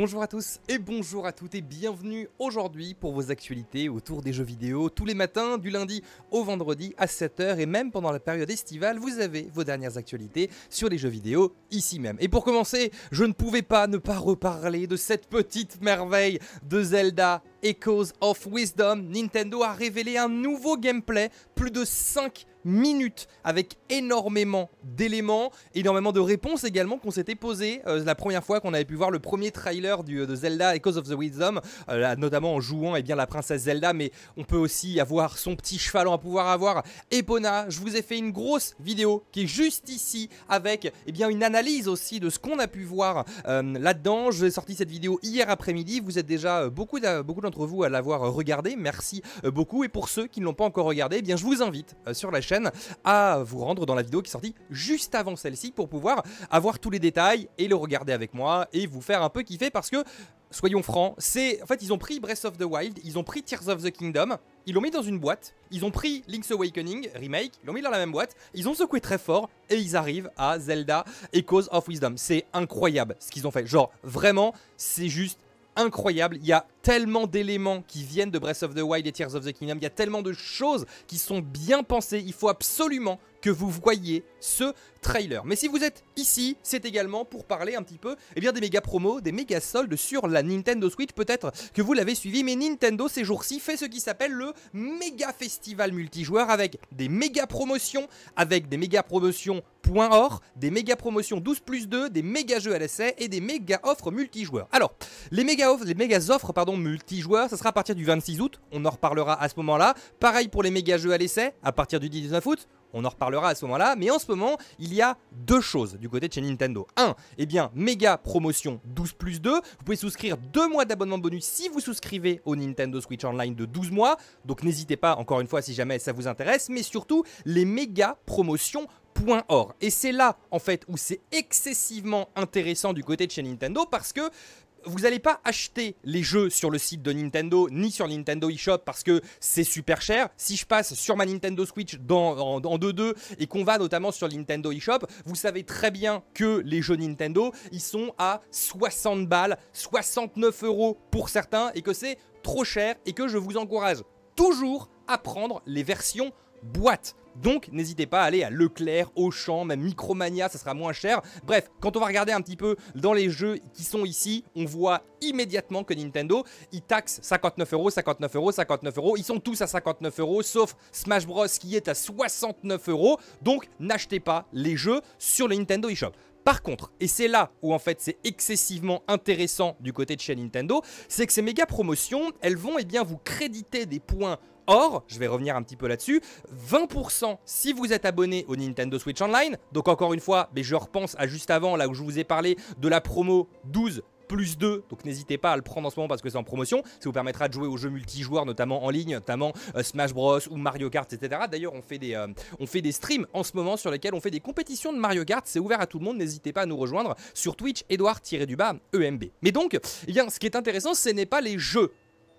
Bonjour à tous et bonjour à toutes et bienvenue aujourd'hui pour vos actualités autour des jeux vidéo tous les matins du lundi au vendredi à 7h et même pendant la période estivale vous avez vos dernières actualités sur les jeux vidéo ici même. Et pour commencer je ne pouvais pas ne pas reparler de cette petite merveille de Zelda Echoes of Wisdom, Nintendo a révélé un nouveau gameplay, plus de 5 minutes avec énormément d'éléments, énormément de réponses également qu'on s'était posées euh, la première fois qu'on avait pu voir le premier trailer euh, de Zelda Echoes of the Wisdom, euh, notamment en jouant eh bien, la princesse Zelda, mais on peut aussi avoir son petit chevalon à pouvoir avoir Epona. Je vous ai fait une grosse vidéo qui est juste ici avec eh bien, une analyse aussi de ce qu'on a pu voir là-dedans. J'ai sorti cette vidéo hier après-midi, vous êtes déjà beaucoup, beaucoup vous à l'avoir regardé. Merci euh, beaucoup. Et pour ceux qui ne l'ont pas encore regardé, eh bien, je vous invite euh, sur la chaîne à vous rendre dans la vidéo qui est sortie juste avant celle-ci pour pouvoir avoir tous les détails et le regarder avec moi et vous faire un peu kiffer parce que soyons francs, c'est en fait ils ont pris Breath of the Wild, ils ont pris Tears of the Kingdom, ils l'ont mis dans une boîte, ils ont pris Link's Awakening remake, ils l'ont mis dans la même boîte, ils ont secoué très fort et ils arrivent à Zelda Echoes of Wisdom. C'est incroyable ce qu'ils ont fait. Genre vraiment, c'est juste incroyable. Il y a tellement d'éléments qui viennent de Breath of the Wild et Tears of the Kingdom. Il y a tellement de choses qui sont bien pensées. Il faut absolument que vous voyez ce trailer. Mais si vous êtes ici, c'est également pour parler un petit peu Et eh bien, des méga promos, des méga soldes sur la Nintendo Switch. Peut-être que vous l'avez suivi, mais Nintendo ces jours-ci fait ce qui s'appelle le méga festival multijoueur avec des méga promotions, avec des méga promotions point or, des méga promotions 12 plus 2, des méga jeux à l'essai et des méga offres multijoueurs. Alors, les méga offres, les méga offres pardon, multijoueurs, ça sera à partir du 26 août, on en reparlera à ce moment-là. Pareil pour les méga jeux à l'essai, à partir du 19 août, on en reparlera à ce moment-là. Mais en ce moment, il y a deux choses du côté de chez Nintendo. Un, Eh bien, méga promotion 12 plus 2. Vous pouvez souscrire deux mois d'abonnement bonus si vous souscrivez au Nintendo Switch Online de 12 mois. Donc n'hésitez pas, encore une fois, si jamais ça vous intéresse. Mais surtout, les méga promotions Or. Et c'est là, en fait, où c'est excessivement intéressant du côté de chez Nintendo parce que vous n'allez pas acheter les jeux sur le site de Nintendo ni sur Nintendo eShop parce que c'est super cher. Si je passe sur ma Nintendo Switch dans, en 2-2 et qu'on va notamment sur Nintendo eShop, vous savez très bien que les jeux Nintendo, ils sont à 60 balles, 69 euros pour certains et que c'est trop cher et que je vous encourage toujours à prendre les versions boîte. Donc n'hésitez pas à aller à Leclerc, Auchan, même Micromania, ça sera moins cher. Bref, quand on va regarder un petit peu dans les jeux qui sont ici, on voit immédiatement que Nintendo, ils taxent 59 euros, 59 euros, 59 euros. Ils sont tous à 59 euros, sauf Smash Bros qui est à 69 euros. Donc n'achetez pas les jeux sur le Nintendo eShop. Par contre, et c'est là où en fait c'est excessivement intéressant du côté de chez Nintendo, c'est que ces méga promotions, elles vont eh bien, vous créditer des points Or, je vais revenir un petit peu là-dessus, 20% si vous êtes abonné au Nintendo Switch Online. Donc encore une fois, mais je repense à juste avant, là où je vous ai parlé de la promo 12 plus 2. Donc n'hésitez pas à le prendre en ce moment parce que c'est en promotion. Ça vous permettra de jouer aux jeux multijoueurs, notamment en ligne, notamment euh, Smash Bros ou Mario Kart, etc. D'ailleurs, on, fait des, euh, on fait des streams en ce moment sur lesquels on fait des compétitions de Mario Kart. C'est ouvert à tout le monde. N'hésitez pas à nous rejoindre sur Twitch, edouard EMB. Mais donc, eh bien, ce qui est intéressant, ce n'est pas les jeux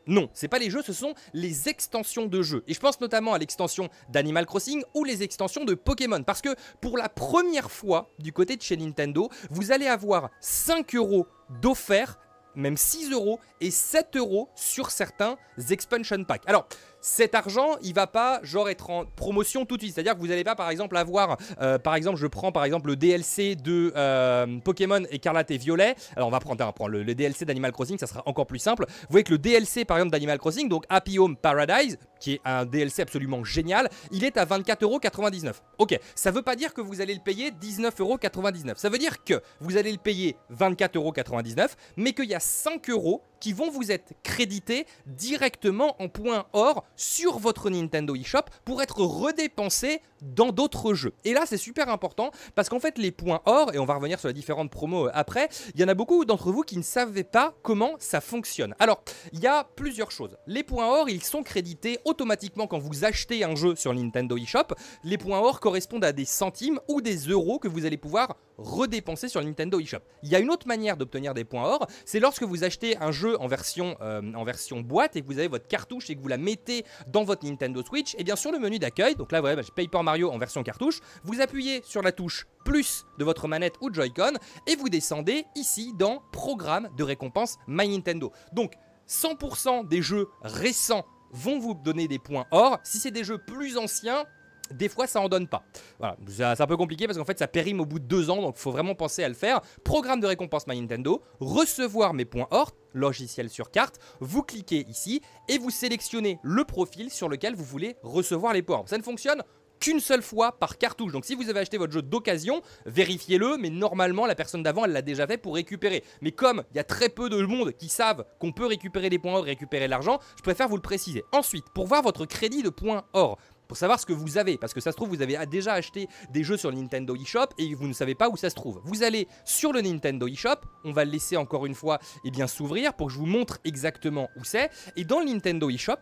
non, c'est pas les jeux, ce sont les extensions de jeux. Et je pense notamment à l'extension d'Animal Crossing ou les extensions de Pokémon. Parce que pour la première fois du côté de chez Nintendo, vous allez avoir 5 euros d'offert même 6 euros et 7 euros sur certains expansion packs. Alors, cet argent, il va pas genre être en promotion tout de suite. C'est-à-dire que vous allez pas par exemple avoir, euh, par exemple, je prends par exemple le DLC de euh, Pokémon Écarlate et Violet. Alors on va prendre, le, DLC d'Animal Crossing, ça sera encore plus simple. Vous voyez que le DLC par exemple d'Animal Crossing, donc Happy Home Paradise, qui est un DLC absolument génial, il est à 24,99€. Ok, ça veut pas dire que vous allez le payer 19,99€. Ça veut dire que vous allez le payer 24,99€, mais qu'il y a 5€ qui vont vous être crédités directement en points or sur votre Nintendo eShop pour être redépensé dans d'autres jeux. Et là, c'est super important parce qu'en fait, les points or, et on va revenir sur la différentes promos euh, après, il y en a beaucoup d'entre vous qui ne savaient pas comment ça fonctionne. Alors, il y a plusieurs choses. Les points or, ils sont crédités automatiquement quand vous achetez un jeu sur Nintendo eShop. Les points or correspondent à des centimes ou des euros que vous allez pouvoir redépenser sur Nintendo eShop. Il y a une autre manière d'obtenir des points or, c'est lorsque vous achetez un jeu en version, euh, en version boîte et que vous avez votre cartouche et que vous la mettez dans votre Nintendo Switch, et bien sur le menu d'accueil, donc là, ouais, bah, Paper Mario Mario en version cartouche, vous appuyez sur la touche plus de votre manette ou Joy-Con et vous descendez ici dans Programme de récompense My Nintendo. Donc 100% des jeux récents vont vous donner des points or. Si c'est des jeux plus anciens, des fois ça en donne pas. Voilà, c'est un peu compliqué parce qu'en fait ça périme au bout de deux ans, donc faut vraiment penser à le faire. Programme de récompense My Nintendo, recevoir mes points or, logiciel sur carte, vous cliquez ici et vous sélectionnez le profil sur lequel vous voulez recevoir les points. Ça ne fonctionne qu'une seule fois par cartouche. Donc si vous avez acheté votre jeu d'occasion, vérifiez-le, mais normalement la personne d'avant, elle l'a déjà fait pour récupérer. Mais comme il y a très peu de monde qui savent qu'on peut récupérer des points or et récupérer l'argent, je préfère vous le préciser. Ensuite, pour voir votre crédit de points or, pour savoir ce que vous avez, parce que ça se trouve, vous avez déjà acheté des jeux sur le Nintendo eShop et vous ne savez pas où ça se trouve. Vous allez sur le Nintendo eShop, on va le laisser encore une fois et eh bien s'ouvrir pour que je vous montre exactement où c'est, et dans le Nintendo eShop,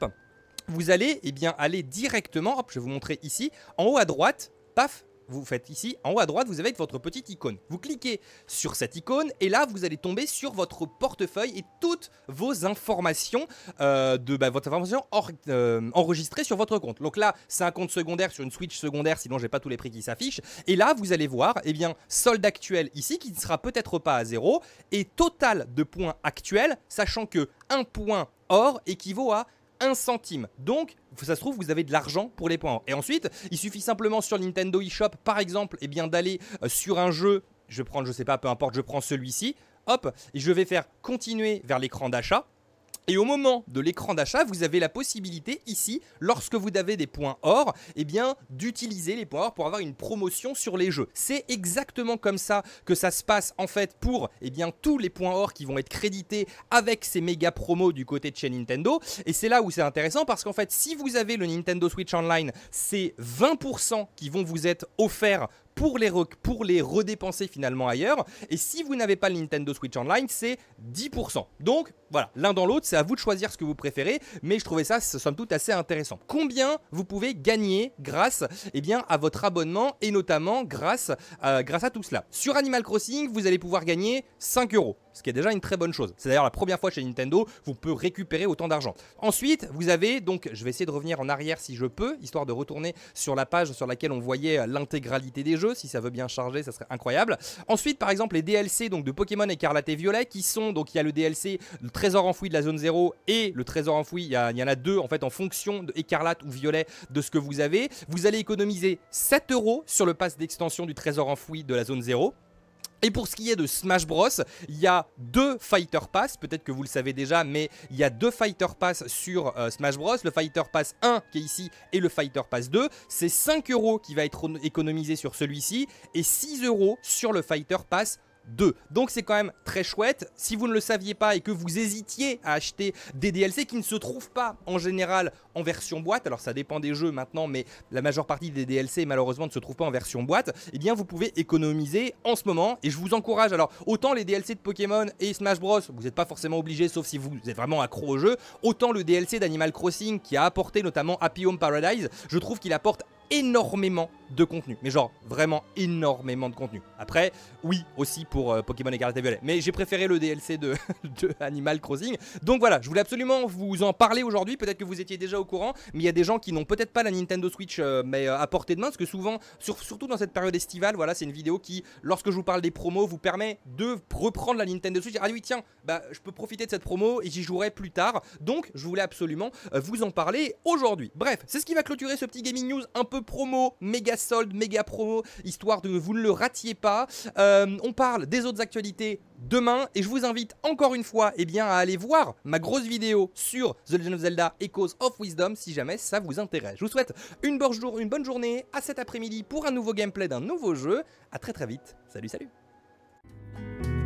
vous allez eh bien, aller directement, je vais vous montrer ici, en haut à droite, paf, vous faites ici, en haut à droite, vous avez votre petite icône. Vous cliquez sur cette icône et là, vous allez tomber sur votre portefeuille et toutes vos informations euh, de bah, votre information euh, sur votre compte. Donc là, c'est un compte secondaire sur une Switch secondaire, sinon j'ai pas tous les prix qui s'affichent. Et là, vous allez voir, eh bien, solde actuel ici qui ne sera peut-être pas à zéro et total de points actuels, sachant que un point or équivaut à centime. Donc, ça se trouve, vous avez de l'argent pour les points. Et ensuite, il suffit simplement sur Nintendo eShop, par exemple, et eh bien d'aller euh, sur un jeu, je prends, je sais pas, peu importe, je prends celui-ci, hop, et je vais faire continuer vers l'écran d'achat. Et au moment de l'écran d'achat, vous avez la possibilité ici, lorsque vous avez des points or, eh bien d'utiliser les points or pour avoir une promotion sur les jeux. C'est exactement comme ça que ça se passe en fait pour eh bien tous les points or qui vont être crédités avec ces méga promos du côté de chez Nintendo. Et c'est là où c'est intéressant parce qu'en fait, si vous avez le Nintendo Switch Online, c'est 20% qui vont vous être offerts pour les, pour les redépenser finalement ailleurs. Et si vous n'avez pas le Nintendo Switch Online, c'est 10%. Donc voilà, l'un dans l'autre, c'est à vous de choisir ce que vous préférez, mais je trouvais ça, somme toute, assez intéressant. Combien vous pouvez gagner grâce eh bien, à votre abonnement et notamment grâce, euh, grâce à tout cela Sur Animal Crossing, vous allez pouvoir gagner 5 euros ce qui est déjà une très bonne chose. C'est d'ailleurs la première fois chez Nintendo vous pouvez récupérer autant d'argent. Ensuite, vous avez donc, je vais essayer de revenir en arrière si je peux, histoire de retourner sur la page sur laquelle on voyait euh, l'intégralité des jeux. Si ça veut bien charger, ça serait incroyable. Ensuite, par exemple, les DLC donc de Pokémon Écarlate et Violet qui sont donc il y a le DLC le Trésor enfoui de la zone 0 et le Trésor enfoui. Il y, en a deux en fait en fonction de Écarlate ou Violet de ce que vous avez. Vous allez économiser 7 euros sur le pass d'extension du Trésor enfoui de la zone 0. Et pour ce qui est de Smash Bros, il y a deux Fighter Pass, peut-être que vous le savez déjà, mais il y a deux Fighter Pass sur euh, Smash Bros, le Fighter Pass 1 qui est ici et le Fighter Pass 2. C'est 5 euros qui va être économisé sur celui-ci et 6 euros sur le Fighter Pass 2. Donc c'est quand même très chouette. Si vous ne le saviez pas et que vous hésitiez à acheter des DLC qui ne se trouvent pas en général en version boîte, alors ça dépend des jeux maintenant, mais la majeure partie des DLC malheureusement ne se trouve pas en version boîte, et eh bien vous pouvez économiser en ce moment. Et je vous encourage, alors autant les DLC de Pokémon et Smash Bros, vous n'êtes pas forcément obligé, sauf si vous êtes vraiment accro au jeu, autant le DLC d'Animal Crossing qui a apporté notamment Happy Home Paradise, je trouve qu'il apporte énormément de contenu. Mais genre, vraiment énormément de contenu. Après, oui, aussi pour euh, Pokémon Écarlate et Violet. Mais j'ai préféré le DLC de, Animal Crossing. Donc voilà, je voulais absolument vous en parler aujourd'hui. Peut-être que vous étiez déjà au courant. Mais il y a des gens qui n'ont peut-être pas la Nintendo Switch euh, mais, euh, à portée de main. Parce que souvent, sur, surtout dans cette période estivale, voilà, c'est une vidéo qui, lorsque je vous parle des promos, vous permet de reprendre la Nintendo Switch. Ah oui, tiens, bah, je peux profiter de cette promo et j'y jouerai plus tard. Donc, je voulais absolument vous en parler aujourd'hui. Bref, c'est ce qui va clôturer ce petit gaming news un peu promo, méga solde, méga promo, histoire de vous ne le ratiez pas. Euh, on parle des autres actualités demain et je vous invite encore une fois eh bien, à aller voir ma grosse vidéo sur The Legend of Zelda Echoes of Wisdom si jamais ça vous intéresse. Je vous souhaite une bonne, journée une bonne journée, à cet après-midi pour un nouveau gameplay d'un nouveau jeu. à très très vite, salut salut